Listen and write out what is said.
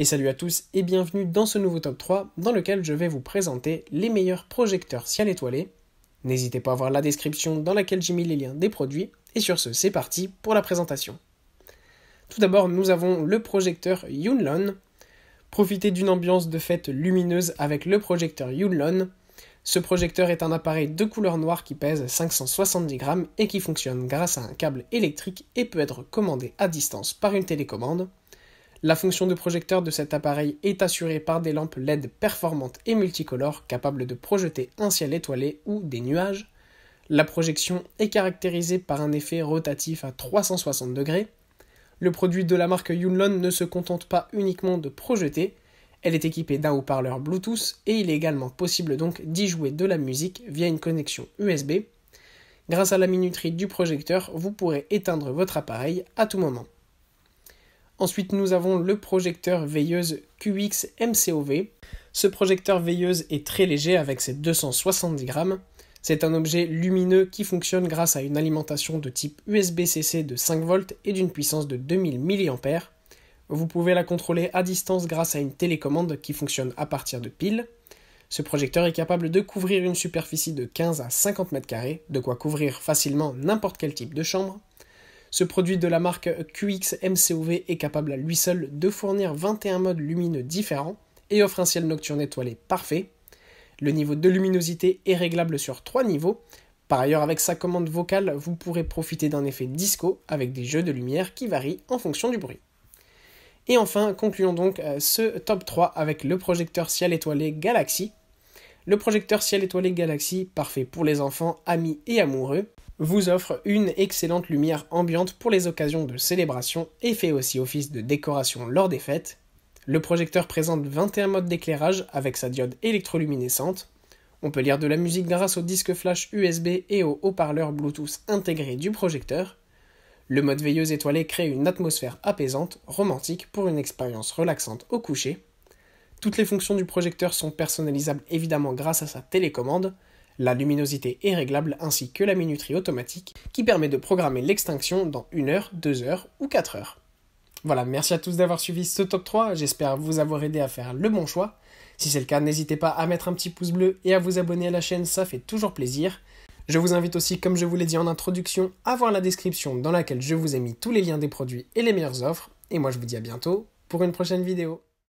Et salut à tous et bienvenue dans ce nouveau top 3 dans lequel je vais vous présenter les meilleurs projecteurs ciel étoilé. N'hésitez pas à voir la description dans laquelle j'ai mis les liens des produits et sur ce c'est parti pour la présentation. Tout d'abord nous avons le projecteur Yunlon. Profitez d'une ambiance de fête lumineuse avec le projecteur Yunlon. Ce projecteur est un appareil de couleur noire qui pèse 570 grammes et qui fonctionne grâce à un câble électrique et peut être commandé à distance par une télécommande. La fonction de projecteur de cet appareil est assurée par des lampes LED performantes et multicolores capables de projeter un ciel étoilé ou des nuages. La projection est caractérisée par un effet rotatif à 360 degrés. Le produit de la marque Yunlon ne se contente pas uniquement de projeter, elle est équipée d'un haut-parleur Bluetooth et il est également possible donc d'y jouer de la musique via une connexion USB. Grâce à la minuterie du projecteur, vous pourrez éteindre votre appareil à tout moment. Ensuite, nous avons le projecteur veilleuse QX MCOV. Ce projecteur veilleuse est très léger avec ses 270 grammes. C'est un objet lumineux qui fonctionne grâce à une alimentation de type USB-CC de 5 volts et d'une puissance de 2000 mAh. Vous pouvez la contrôler à distance grâce à une télécommande qui fonctionne à partir de piles. Ce projecteur est capable de couvrir une superficie de 15 à 50 mètres carrés, de quoi couvrir facilement n'importe quel type de chambre. Ce produit de la marque QX MCOV est capable à lui seul de fournir 21 modes lumineux différents et offre un ciel nocturne étoilé parfait. Le niveau de luminosité est réglable sur 3 niveaux. Par ailleurs, avec sa commande vocale, vous pourrez profiter d'un effet disco avec des jeux de lumière qui varient en fonction du bruit. Et enfin, concluons donc euh, ce top 3 avec le projecteur ciel étoilé Galaxy, le projecteur ciel étoilé Galaxy, parfait pour les enfants, amis et amoureux, vous offre une excellente lumière ambiante pour les occasions de célébration et fait aussi office de décoration lors des fêtes. Le projecteur présente 21 modes d'éclairage avec sa diode électroluminescente. On peut lire de la musique grâce au disque flash USB et au haut-parleur Bluetooth intégré du projecteur. Le mode veilleuse étoilée crée une atmosphère apaisante, romantique pour une expérience relaxante au coucher. Toutes les fonctions du projecteur sont personnalisables évidemment grâce à sa télécommande, la luminosité est réglable ainsi que la minuterie automatique qui permet de programmer l'extinction dans 1 heure, 2 heures ou 4 heures. Voilà, merci à tous d'avoir suivi ce top 3, j'espère vous avoir aidé à faire le bon choix. Si c'est le cas, n'hésitez pas à mettre un petit pouce bleu et à vous abonner à la chaîne, ça fait toujours plaisir. Je vous invite aussi, comme je vous l'ai dit en introduction, à voir la description dans laquelle je vous ai mis tous les liens des produits et les meilleures offres. Et moi je vous dis à bientôt pour une prochaine vidéo.